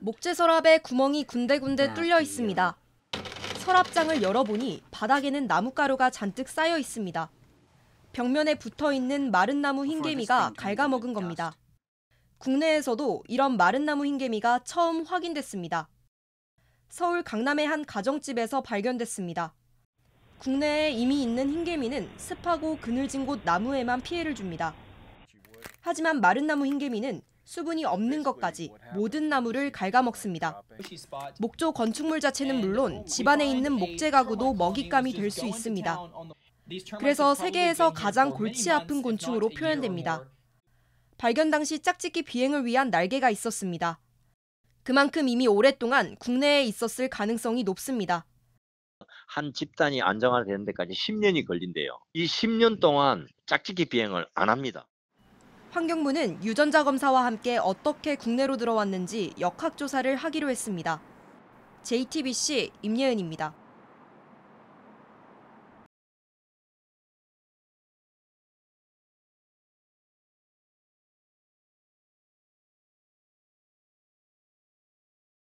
목재 서랍에 구멍이 군데군데 뚫려 있습니다. 서랍장을 열어보니 바닥에는 나뭇가루가 잔뜩 쌓여 있습니다. 벽면에 붙어 있는 마른 나무 흰개미가 갉아먹은 겁니다. 국내에서도 이런 마른 나무 흰개미가 처음 확인됐습니다. 서울 강남의 한 가정집에서 발견됐습니다. 국내에 이미 있는 흰개미는 습하고 그늘진 곳 나무에만 피해를 줍니다. 하지만 마른 나무 흰개미는 수분이 없는 것까지 모든 나무를 갉아먹습니다. 목조 건축물 자체는 물론 집안에 있는 목재 가구도 먹잇감이 될 수 있습니다. 그래서 세계에서 가장 골치 아픈 곤충으로 표현됩니다. 발견 당시 짝짓기 비행을 위한 날개가 있었습니다. 그만큼 이미 오랫동안 국내에 있었을 가능성이 높습니다. 한 집단이 안정화되는 데까지 10년이 걸린대요. 이 10년 동안 짝짓기 비행을 안 합니다. 환경부는 유전자 검사와 함께 어떻게 국내로 들어왔는지 역학조사를 하기로 했습니다. JTBC 임예은입니다.